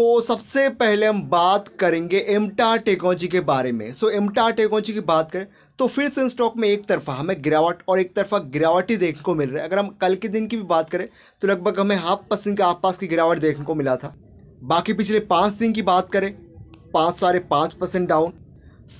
तो सबसे पहले हम बात करेंगे एमटा टेक्नोलॉजी के बारे में सो एमटा टेक्नोलॉजी की बात करें तो फिर से स्टॉक में एक तरफा हमें गिरावट और एक तरफा गिरावट ही देखने को मिल रहा है अगर हम कल के दिन की भी बात करें तो लगभग हमें हाफ परसेंट के आसपास की गिरावट देखने को मिला था बाकी पिछले पाँच दिन की बात करें पाँच साढ़े पाँच परसेंट डाउन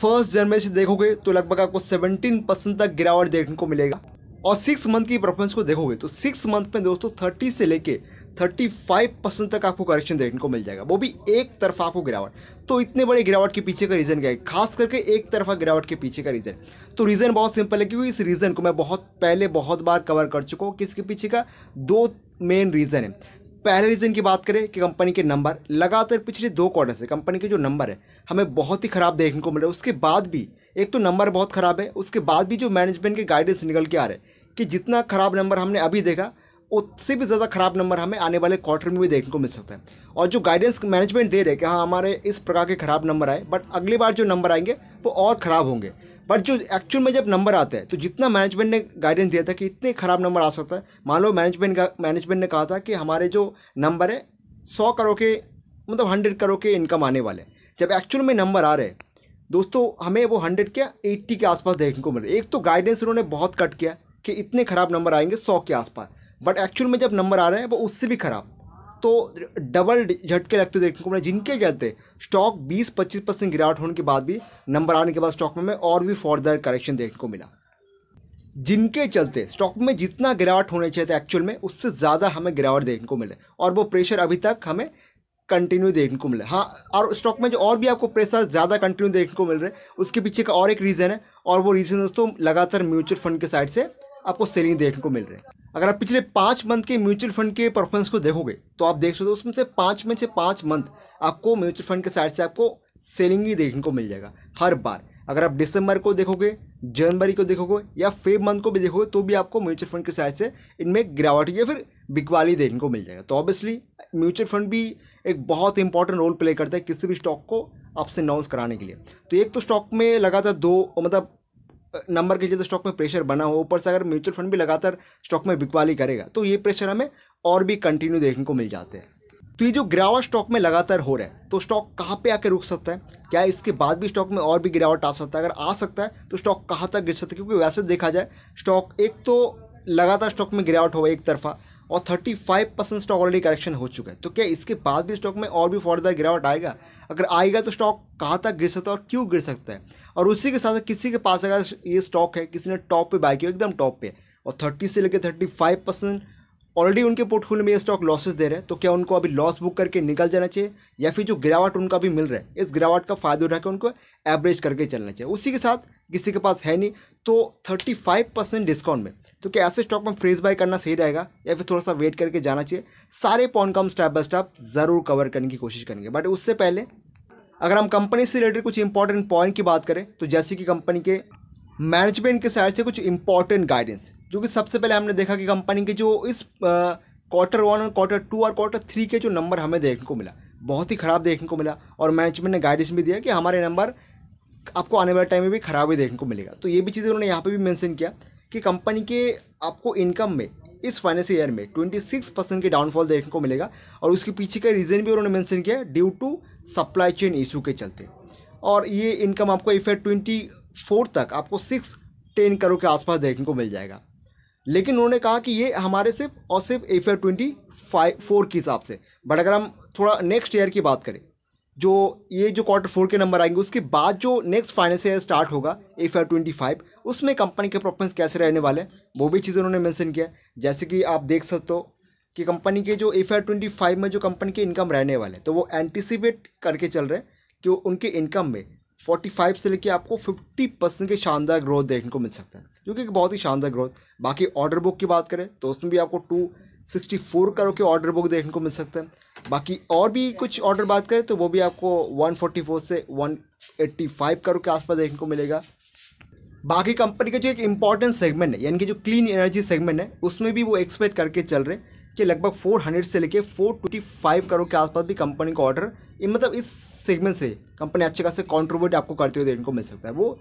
फर्स्ट जनवरी से देखोगे तो लगभग आपको सेवनटीन परसेंट तक गिरावट देखने को मिलेगा और सिक्स मंथ की परफॉर्मेंस को देखोगे तो सिक्स मंथ में दोस्तों थर्टी से लेके थर्टी फाइव परसेंट तक आपको करेक्शन देखने को मिल जाएगा वो भी एक तरफ आपको गिरावट तो इतने बड़े गिरावट के पीछे का रीज़न क्या है खास करके एक तरफा गिरावट के पीछे का रीज़न तो रीज़न बहुत सिंपल है क्योंकि इस रीज़न को मैं बहुत पहले बहुत बार कवर कर चुका हूँ किसके पीछे का दो मेन रीज़न है पहले रीज़न की बात करें कि कंपनी के नंबर लगातार पिछले दो क्वार्टर से कंपनी के जो नंबर है हमें बहुत ही ख़राब देखने को मिल रहा है उसके बाद भी एक तो नंबर बहुत ख़राब है उसके बाद भी जो मैनेजमेंट के गाइडेंस निकल के आ रहे कि जितना ख़राब नंबर हमने अभी देखा उससे भी ज़्यादा ख़राब नंबर हमें आने वाले क्वार्टर में भी देखने को मिल सकता है और जो गाइडेंस मैनेजमेंट दे रहे कि हाँ हमारे इस प्रकार के ख़राब नंबर आए बट अगली बार जो नंबर आएंगे वो और ख़राब होंगे बट जो एक्चुअल में जब नंबर आता है तो जितना मैनेजमेंट ने गाइडेंस दिया था कि इतने ख़राब नंबर आ सकता है मान लो मैनेजमेंट का मैनेजमेंट ने कहा था कि हमारे जो नंबर है सौ करोड़ के मतलब हंड्रेड करोड़ के इनकम आने वाले जब एक्चुअल में नंबर आ रहे दोस्तों हमें वो हंड्रेड के एट्टी के आसपास देखने को मिले एक तो गाइडेंस उन्होंने बहुत कट किया कि इतने ख़राब नंबर आएंगे सौ के आसपास बट एक्चुअल में जब नंबर आ रहे हैं वो उससे भी ख़राब तो डबल झटके लगते देखने को मिले जिनके कहते स्टॉक बीस पच्चीस परसेंट गिरावट होने के बाद भी नंबर आने के बाद स्टॉक में, और भी फॉर्दर करेक्शन देखने को मिला जिनके चलते स्टॉक में जितना गिरावट होने चाहिए एक्चुअल में उससे ज़्यादा हमें गिरावट देखने को मिले और वो प्रेशर अभी तक हमें कंटिन्यू देखने को मिल रहा है हाँ और स्टॉक में जो और भी आपको प्रेशर ज़्यादा कंटिन्यू देखने को मिल रहे हैं उसके पीछे का और एक रीज़न है और वो रीज़न दोस्तों लगातार म्यूचुअल फंड के साइड से आपको सेलिंग देखने को मिल रही है अगर आप पिछले पाँच मंथ के म्यूचुअल फंड के परफॉर्मेंस को देखोगे तो आप देख सकते हो उसमें से पाँच में से पाँच मंथ आपको म्यूचुअल फंड के साइड से आपको सेलिंग ही देखने को मिल जाएगा हर बार अगर आप दिसंबर को देखोगे जनवरी को देखोगे या फेब मंथ को भी देखोगे तो भी आपको म्यूचुअल फंड के साइड से इनमें गिरावट या फिर बिकवाली देखने को मिल जाएगा तो ऑब्वियसली म्यूचुअल फंड भी एक बहुत इंपॉर्टेंट रोल प्ले करता है किसी भी स्टॉक को आपसे अनाउंस कराने के लिए तो एक तो स्टॉक में लगातार दो मतलब नंबर के जैसे स्टॉक में प्रेशर बना हो ऊपर से अगर म्यूचुअल फंड भी लगातार स्टॉक में बिकवाली करेगा तो ये प्रेशर हमें और भी कंटिन्यू देखने को मिल जाते हैं तो ये जो गिरावट स्टॉक में लगातार हो रहा है तो स्टॉक कहाँ पे आके रुक सकता है क्या इसके बाद भी स्टॉक में और भी गिरावट आ सकता है अगर आ सकता है तो स्टॉक कहाँ तक गिर सकता है क्योंकि वैसे देखा जाए स्टॉक एक तो लगातार स्टॉक में गिरावट हो एक तरफा और 35 परसेंट स्टॉक ऑलरेडी करेक्शन हो चुका है तो क्या इसके बाद भी स्टॉक में और भी फौरदार गिरावट आएगा अगर आएगा तो स्टॉक कहाँ तक गिर सकता है और क्यों गिर सकता है और उसी के साथ किसी के पास अगर ये स्टॉक है किसी ने टॉप पे बाय किया एकदम टॉप पे और थर्टी से लेकर थर्टी फाइव परसेंट ऑलरेडी उनके पोर्टफोलियो में ये स्टॉक लॉसेस दे रहे हैं तो क्या उनको अभी लॉस बुक करके निकल जाना चाहिए या फिर जो गिरावट उनका अभी मिल रहा है इस गिरावट का फायदा उठा के उनको एवरेज करके चलना चाहिए उसी के साथ किसी के पास है नहीं तो थर्टी फाइव परसेंट डिस्काउंट में तो क्या ऐसे स्टॉक में फ्रेज बाय करना सही रहेगा या फिर थोड़ा सा वेट करके जाना चाहिए सारे पॉन का हम स्टेप बाय स्टेप ज़रूर कवर करने की कोशिश करेंगे बट उससे पहले अगर हम कंपनी से रिलेटेड कुछ इंपॉर्टेंट पॉइंट की बात करें तो जैसे कि कंपनी के मैनेजमेंट के साइड से कुछ इंपॉर्टेंट गाइडेंस जो कि सबसे पहले हमने देखा कि कंपनी के जो इस क्वार्टर वन और क्वार्टर टू और क्वार्टर थ्री के जो नंबर हमें देखने को मिला बहुत ही ख़राब देखने को मिला और मैनेजमेंट ने गाइडेंस भी दिया कि हमारे नंबर आपको आने वाले टाइम में भी खराब ही देखने को मिलेगा तो ये भी चीज़ें उन्होंने यहाँ पे भी मेंशन किया कि कंपनी के आपको इनकम में इस फाइनेंशियल ईयर में 26 परसेंट के डाउनफॉल देखने को मिलेगा और उसके पीछे का रीज़न भी उन्होंने मेंशन किया due to supply chain issue के चलते और ये इनकम आपको इफेक्ट ट्वेंटी फोर तक आपको सिक्स टेन करोड़ के आसपास देखने को मिल जाएगा लेकिन उन्होंने कहा कि ये हमारे सिर्फ और सिर्फ एफ आई ट्वेंटी फाइव फोर के हिसाब से बट अगर हम थोड़ा नेक्स्ट ईयर की बात करें जो ये जो क्वार्टर फोर के नंबर आएंगे उसके बाद जो नेक्स्ट फाइनेंस ईयर स्टार्ट होगा एफ आर ट्वेंटी फाइव उसमें कंपनी के परफॉर्मेंस कैसे रहने वाले हैं वो भी चीज़ उन्होंने मेंशन किया जैसे कि आप देख सकते हो कि कंपनी के जो एफ आर ट्वेंटी फाइव में जो कंपनी के इनकम रहने वाले तो वो एंटिसिपेट करके चल रहे हैं कि उनके इनकम में फोर्टी फाइव से लेकर आपको फिफ्टी परसेंट के शानदार ग्रोथ देखने को मिल सकता है जो कि बहुत ही शानदार ग्रोथ बाकी ऑर्डर बुक की बात करें तो उसमें भी आपको टू सिक्सटी फोर करोड़ के ऑर्डर बुक देखने को मिल सकता है बाकी और भी कुछ ऑर्डर बात करें तो वो भी आपको 144 से 185 करोड़ के आसपास देखने को मिलेगा बाकी कंपनी का जो एक इम्पॉर्टेंट सेगमेंट है यानी कि जो क्लीन एनर्जी सेगमेंट है उसमें भी वो एक्सपेक्ट करके चल रहे कि लगभग 400 से लेके 425 करोड़ के आसपास भी कंपनी का ऑर्डर मतलब इस सेगमेंट से कंपनी अच्छे खासे कॉन्ट्रीब्यूट आपको करते हुए देखने को मिल सकता है वो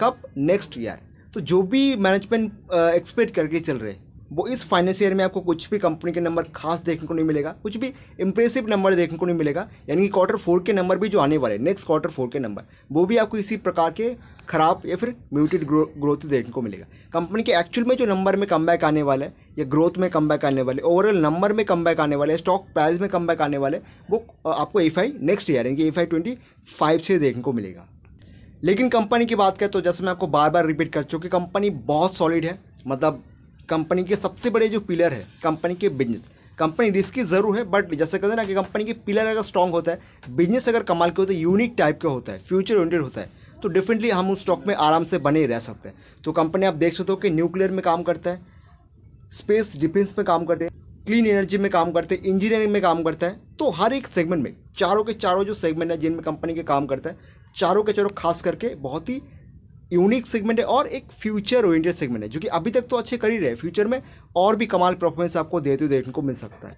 कब नेक्स्ट ईयर तो जो भी मैनेजमेंट एक्सपेक्ट करके चल रहे वो इस फाइनेंस ईयर में आपको कुछ भी कंपनी के नंबर खास देखने को नहीं मिलेगा कुछ भी इंप्रेसिव नंबर देखने को नहीं मिलेगा यानी कि क्वार्टर फोर के नंबर भी जो आने वाले नेक्स्ट क्वार्टर फोर के नंबर वो भी आपको इसी प्रकार के खराब या फिर म्यूटेड ग्रोथ देखने को मिलेगा कंपनी के एक्चुअल में जो नंबर में कम आने वाला है या ग्रोथ में कम आने वाले ओवरऑल नंबर में कम आने वाले स्टॉक प्राइस में कम आने वाले वो आपको एफ नेक्स्ट ईयर यानी कि एफ ट्वेंटी फाइव से देखने को मिलेगा लेकिन कंपनी की बात करें तो जैसे मैं आपको बार बार रिपीट कर चुकी कंपनी बहुत सॉलिड है मतलब कंपनी के सबसे बड़े जो पिलर है कंपनी के बिजनेस कंपनी रिस्की ज़रूर है बट जैसे कहते हैं ना कि कंपनी के पिलर अगर स्ट्रॉन्ग होता है बिजनेस अगर कमाल के होता है यूनिक टाइप का होता है फ्यूचर ओरिएंटेड होता है तो डेफिनेटली हम उस स्टॉक में आराम से बने रह सकते हैं तो कंपनी आप देख सकते हो कि न्यूक्लियर में काम करता है स्पेस डिफेंस में काम करते हैं क्लीन एनर्जी में काम करते हैं इंजीनियरिंग में काम करता है तो हर एक सेगमेंट में चारों के चारों जो सेगमेंट है जिनमें कंपनी के काम करता है चारों के चारों खास करके बहुत ही यूनिक सेगमेंट है और एक फ्यूचर ओरिएंटेड सेगमेंट है जो कि अभी तक तो अच्छे कर ही रहे फ्यूचर में और भी कमाल परफॉर्मेंस आपको देते हुए देखने को मिल सकता है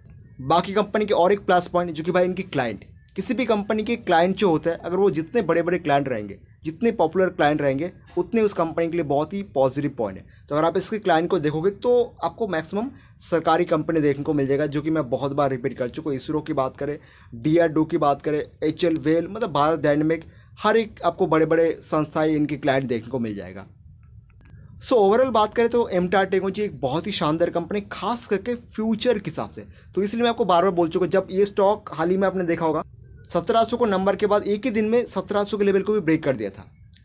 बाकी कंपनी के और एक प्लस पॉइंट जो कि भाई इनकी क्लाइंट किसी भी कंपनी के क्लाइंट जो होता है अगर वो जितने बड़े बड़े क्लाइंट रहेंगे जितने पॉपुलर क्लाइंट रहेंगे उतने उस कंपनी के लिए बहुत ही पॉजिटिव पॉइंट है तो अगर आप इसके क्लाइंट को देखोगे तो आपको मैक्सिमम सरकारी कंपनी देखने को मिल जाएगा जो कि मैं बहुत बार रिपीट कर चुका हूँ इसरो की बात करें डी की बात करें एच वेल मतलब भारत डायनेमिक हर एक आपको बड़े बड़े संस्थाएं इनके क्लाइंट देखने को मिल जाएगा सो so, ओवरऑल बात करें तो एम टार टेक्नोलॉजी एक बहुत ही शानदार कंपनी खास करके फ्यूचर के हिसाब से तो इसलिए मैं आपको बार बार बोल चुका जब ये स्टॉक हाल ही में आपने देखा होगा सत्रह को नंबर के बाद एक ही दिन में सत्रह के लेवल को भी ब्रेक कर दिया था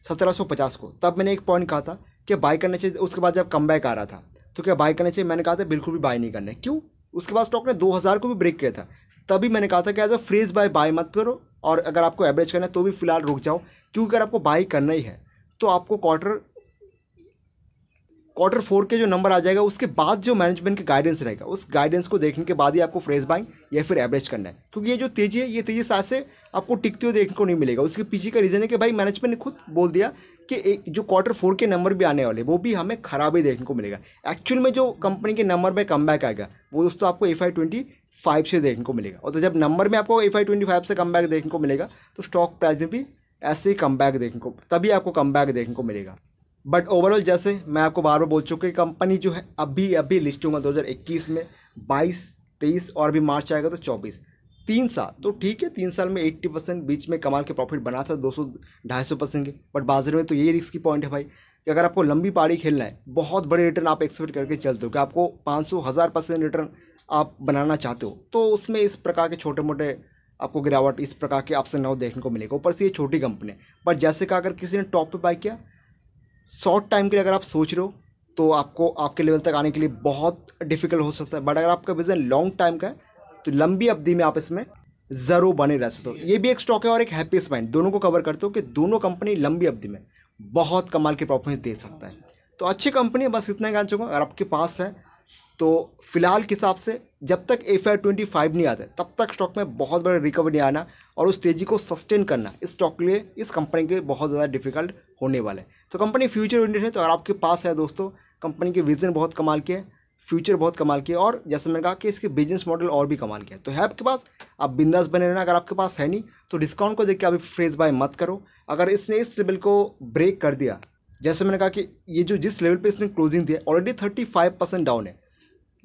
सत्रह को तब मैंने एक पॉइंट कहा था कि बाय करने चाहिए उसके बाद जब कम बैक आ रहा था तो क्या बाय करने चाहिए मैंने कहा था बिल्कुल भी बाय नहीं करना क्यों उसके बाद स्टॉक ने 2000 को भी ब्रेक किया था तभी मैंने कहा था कि as a fresh buy buy मत करो और अगर आपको एवरेज करना है तो भी फ़िलहाल रुक जाओ क्योंकि अगर आपको बाई करना ही है तो आपको क्वार्टर क्वार्टर फोर के जो नंबर आ जाएगा उसके बाद जो मैनेजमेंट का गाइडेंस रहेगा उस गाइडेंस को देखने के बाद ही आपको फ्रेश बाइंग या फिर एवरेज करना है क्योंकि ये जो तेजी है ये तेजी साथ से आपको टिकते हुए देखने को नहीं मिलेगा उसके पीछे का रीज़न है कि भाई मैनेजमेंट ने खुद बोल दिया कि एक जो क्वार्टर फोर के नंबर भी आने वाले वो भी हमें खराब ही देखने को मिलेगा एक्चुअल में जो कंपनी के नंबर में कम आएगा वो दोस्तों आपको एफ आई ट्वेंटी फाइव से देखने को मिलेगा और तो जब नंबर में आपको एफ आई ट्वेंटी फाइव से कम बैक देखने को मिलेगा तो स्टॉक प्राइस में भी ऐसे ही कम बैक देखने को तभी आपको कम बैक देखने को मिलेगा बट ओवरऑल जैसे मैं आपको बार बार बोल चुका कि कंपनी जो है अभी अभी दो हज़ार इक्कीस में बाईस तेईस और अभी मार्च आएगा तो चौबीस तीन साल तो ठीक है तीन साल में एट्टी परसेंट बीच में कमाल के प्रॉफिट बना था दो सौ ढाई सौ परसेंट के बट बाजार में तो यही रिस्क की पॉइंट है भाई कि अगर आपको लंबी पारी खेलना है बहुत बड़े रिटर्न आप एक्सपेक्ट करके चलते हो कि आपको पाँच सौ हज़ार परसेंट रिटर्न आप बनाना चाहते हो तो उसमें इस प्रकार के छोटे मोटे आपको गिरावट इस प्रकार के आपसे नाव देखने को मिलेगा ऊपर से ये छोटी कंपनी है बट जैसे कहा अगर किसी ने टॉप पर बाई किया शॉर्ट टाइम के लिए अगर आप सोच रहे हो तो आपको आपके लेवल तक आने के लिए बहुत डिफिकल्ट हो सकता है बट अगर आपका विजन लॉन्ग टाइम का है तो लंबी अवधि में आप इसमें ज़रूर बने रह सकते हो ये भी एक स्टॉक है और एक हैप्पी स्पाइन दोनों को कवर करते हो कि दोनों कंपनी लंबी अवधि में बहुत कमाल की परफॉर्मेंस दे सकता है तो अच्छी कंपनी है बस इतना ही जान चुका अगर आपके पास है तो फिलहाल के हिसाब से जब तक एफ आई ट्वेंटी फाइव नहीं आता तब तक स्टॉक में बहुत बड़ा रिकवरी आना और उस तेज़ी को सस्टेन करना इस स्टॉक के लिए इस कंपनी के लिए बहुत ज़्यादा डिफिकल्ट होने वाला है तो कंपनी फ्यूचर ओरिएंटेड है तो अगर आपके पास है दोस्तों कंपनी के विजन बहुत कमाल के है फ्यूचर बहुत कमाल की है और जैसे मैंने कहा कि इसके बिजनेस मॉडल और भी कमाल के है तो है आपके पास आप बिंदास बने रहना अगर आपके पास है नहीं तो डिस्काउंट को देख के अभी फ्रेज बाय मत करो अगर इसने इस लेवल को ब्रेक कर दिया जैसे मैंने कहा कि ये जो जिस लेवल पे इसने क्लोजिंग दी है already thirty five percent down है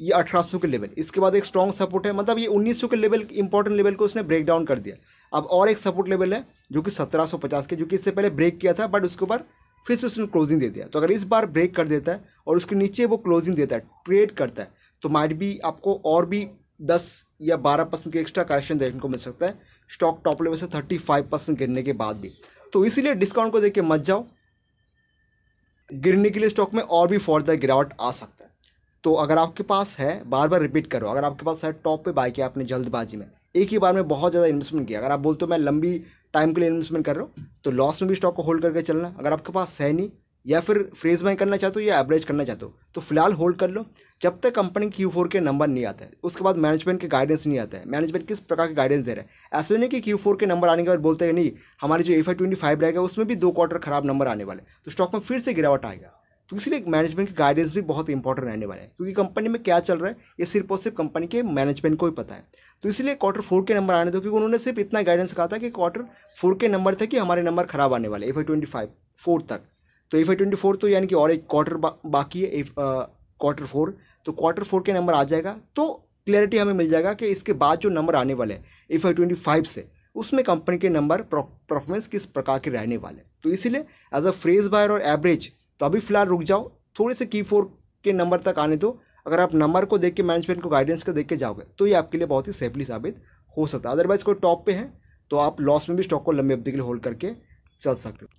ये अठारह सौ के लेवल इसके बाद एक स्ट्रॉन्ग सपोर्ट है मतलब ये उन्नीस सौ के लेवल इंपॉर्टेंट लेवल को उसने ब्रेक डाउन कर दिया अब और एक सपोर्ट लेवल है जो कि सत्रह सौ पचास के जो कि इससे पहले ब्रेक किया था बट उसके ऊपर फिर से उसने क्लोजिंग दे दिया तो अगर इस बार ब्रेक कर देता है और उसके नीचे वो क्लोजिंग देता है ट्रेड करता है तो माइट भी आपको और भी दस या बारह परसेंट के एक्स्ट्रा करेक्शन देखने को मिल सकता है स्टॉक टॉप लेवल से थर्टी फाइव परसेंट गिरने के बाद भी तो इसीलिए डिस्काउंट को देख के मत जाओ गिरने के लिए स्टॉक में और भी फॉर गिरावट आ सकता है तो अगर आपके पास है बार बार रिपीट करो अगर आपके पास है टॉप पर बाई किया आपने जल्दबाजी में एक ही बार में बहुत ज़्यादा इन्वेस्टमेंट किया अगर आप बोलते हो मैं लंबी टाइम के लिए इन्वेस्टमेंट कर रहे हो तो लॉस में भी स्टॉक को होल्ड करके चलना अगर आपके पास है नहीं या फिर फ्रेज बाइंग करना चाहते हो या एवरेज करना चाहते हो तो फिलहाल होल्ड कर लो जब तक कंपनी क्यू फोर के नंबर नहीं आता है उसके बाद मैनेजमेंट के गाइडेंस नहीं आता है मैनेजमेंट किस प्रकार के गाइडेंस दे रहे हैं ऐसे नहीं कि क्यू फोर के नंबर आने के बाद बोलते हैं नहीं हमारे जो ए फाइव ट्वेंटी फाइव रहेगा उसमें भी दो क्वार्टर खराब नंबर आने वाले तो स्टॉक में फिर से गिरावट आएगा तो इसलिए मैनेजमेंट की गाइडेंस भी बहुत इंपॉर्टेंट रहने वाला है क्योंकि कंपनी में क्या चल रहा है ये सिर्फ और सिर्फ कंपनी के मैनेजमेंट को ही पता है तो इसलिए क्वार्टर फोर के नंबर आने दो क्योंकि उन्होंने सिर्फ इतना गाइडेंस कहा था कि क्वार्टर फोर के नंबर थे कि हमारे नंबर खराब आने वाले एफ आई ट्वेंटी फाइव फोर तक तो एफ आई ट्वेंटी फोर तो यानी कि और एक क्वार्टर बा, बाकी है क्वार्टर फोर तो क्वार्टर फोर के नंबर आ जाएगा तो क्लियरिटी हमें मिल जाएगा कि इसके बाद जो नंबर आने वाले हैं एफ आई ट्वेंटी फाइव से उसमें कंपनी के नंबर परफॉर्मेंस किस प्रकार के रहने वाले तो इसीलिए एज अ फ्रेज बायर और एवरेज तो अभी फ़िलहाल रुक जाओ थोड़े से की फोर के नंबर तक आने दो अगर आप नंबर को देख के मैनेजमेंट को गाइडेंस को देख के जाओगे तो ये आपके लिए बहुत ही सेफली साबित हो सकता है अदरवाइज़ कोई टॉप पे है तो आप लॉस में भी स्टॉक को लंबी अवधि के लिए होल्ड करके चल सकते हो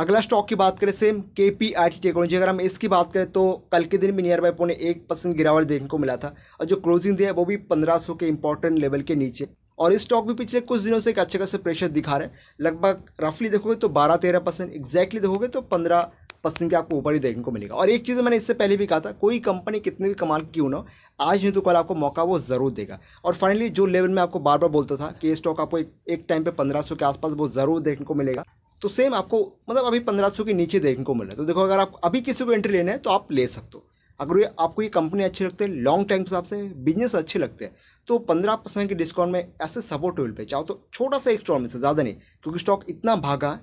अगला स्टॉक की बात करें सेम के पी आई टी टेक्नोलॉजी अगर हम इसकी बात करें तो कल के दिन भी नियर बाय पौने एक परसेंट गिरावट देखने को मिला था और जो क्लोजिंग दिया है वो भी पंद्रह सौ के इंपॉर्टेंट लेवल के नीचे और इस स्टॉक भी पिछले कुछ दिनों से एक अच्छे खासे प्रेशर दिखा रहे हैं लगभग रफली देखोगे तो बारह तेरह परसेंट एग्जैक्टली देखोगे तो पंद्रह परसेंट के आपको ऊपर ही देखने को मिलेगा और एक चीज़ मैंने इससे पहले भी कहा था कोई कंपनी कितनी भी कमाल की क्यों ना आज नहीं तो कल आपको मौका वो ज़रूर देगा और फाइनली जो लेवल में आपको बार बार बोलता था कि स्टॉक आपको एक, टाइम पर पंद्रह सौ के आसपास वो ज़रूर देखने को मिलेगा तो सेम आपको मतलब अभी पंद्रह सौ के नीचे देखने को मिल रहा है तो देखो अगर आप अभी किसी को एंट्री लेना है तो आप ले सकते हो अगर ये आपको ये कंपनी अच्छी लगती है लॉन्ग टाइम के हिसाब से बिजनेस अच्छे लगते हैं तो पंद्रह परसेंट के डिस्काउंट में ऐसे सपोर्ट लेवल पे चाहो तो छोटा सा एक स्टॉक में से ज़्यादा नहीं क्योंकि स्टॉक इतना भागा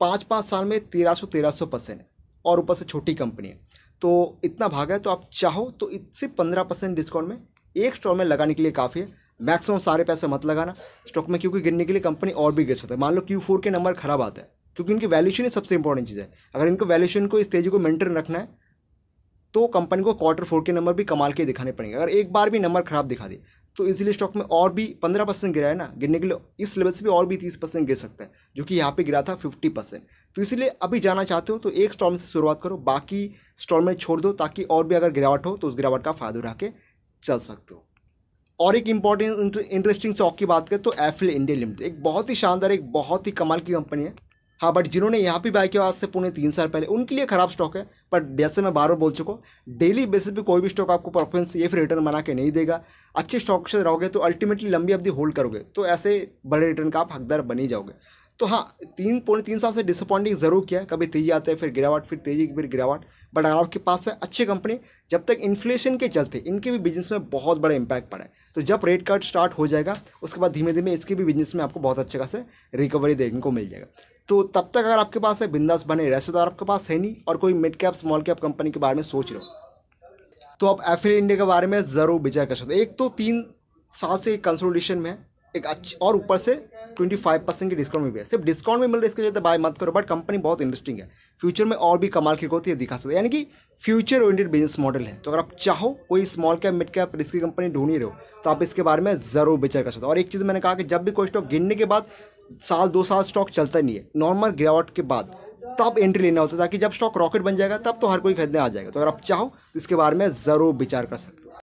पाँच पाँच साल में तेरह सौ तेरह सौ परसेंट और ऊपर से छोटी कंपनी है तो इतना भागा है तो आप चाहो तो इससे पंद्रह परसेंट डिस्काउंट में एक स्टॉक में लगाने के लिए काफ़ी है मैक्सिमम सारे पैसे मत लगाना स्टॉक में क्योंकि गिरने के लिए कंपनी और भी गिर सकता है मान लो क्यू फोर के नंबर खराब आता है क्योंकि इनकी वैल्यूशन ही सबसे इंपॉर्टेंट चीज़ है अगर इनको वैल्यूशन को इस तेजी को मेंटेन रखना है तो कंपनी को क्वार्टर फोर के नंबर भी कमाल के दिखाने पड़ेंगे अगर एक बार भी नंबर खराब दिखा दिए तो इजीली स्टॉक में और भी पंद्रह परसेंट गिरा है ना गिरने के लिए इस लेवल से भी और भी तीस परसेंट गिर सकता है जो कि यहाँ पे गिरा था फिफ्टी परसेंट तो इसलिए अभी जाना चाहते हो तो एक स्टॉल से शुरुआत करो बाकी स्टॉल में छोड़ दो ताकि और भी अगर गिरावट हो तो उस गिरावट का फ़ायदा उठा के चल सकते हो और एक इंपॉर्टेंट इंटरेस्टिंग स्टॉक की बात करें तो एफिल इंडिया लिमिटेड एक बहुत ही शानदार एक बहुत ही कमाल की कंपनी है हाँ बट जिन्होंने यहाँ पे बाय किया आज से पुणे तीन साल पहले उनके लिए ख़राब स्टॉक है बट जैसे मैं बार बार बोल चुका हूँ डेली बेसिस पे कोई भी स्टॉक आपको परफॉर्मेंस ये फिर रिटर्न बना के नहीं देगा अच्छे स्टॉक से रहोगे तो अल्टीमेटली लंबी अवधि होल्ड करोगे तो ऐसे बड़े रिटर्न का आप हकदार बन ही जाओगे तो हाँ तीन पौने तीन साल से डिसअपॉइंटिंग ज़रूर किया कभी तेजी आता है फिर गिरावट फिर तेजी फिर गिरावट बट अगर आपके पास है अच्छी कंपनी जब तक इन्फ्लेशन के चलते इनके भी बिजनेस में बहुत बड़ा इंपैक्ट पड़ा है तो जब रेट कट स्टार्ट हो जाएगा उसके बाद धीमे धीमे इसके भी बिजनेस में आपको बहुत अच्छे खासे रिकवरी देखने को मिल जाएगा तो तब तक अगर आपके पास है बिंदास बने रह तो आपके पास है नहीं और कोई mid cap small cap company के बारे में सोच रहे हो तो आप एफ इंडिया के बारे में ज़रूर विचार कर सकते हो एक तो तीन साल से कंसोलिडेशन में है एक अच्छी और ऊपर से ट्वेंटी फाइव परसेंट की डिस्काउंट में भी है सिर्फ डिस्काउंट में मिल रहा है इसके लिए तो बाय मत करो बट कंपनी बहुत इंटरेस्टिंग है फ्यूचर में और भी कमाल की होती ये दिखा सकते यानी कि फ्यूचर ओरिएंटेड बिजनेस मॉडल है तो अगर आप चाहो कोई small cap mid cap risky company ढूंढ ही रहे हो तो आप इसके बारे में ज़रूर विचार कर सकते हो और एक चीज़ मैंने कहा कि जब भी कोई स्टॉक गिरने के बाद साल दो साल स्टॉक चलता नहीं है नॉर्मल गिरावट के बाद तब एंट्री लेना होता है ताकि जब स्टॉक रॉकेट बन जाएगा तब तो हर कोई खरीदने आ जाएगा तो अगर आप चाहो तो इसके बारे में ज़रूर विचार कर सकते हो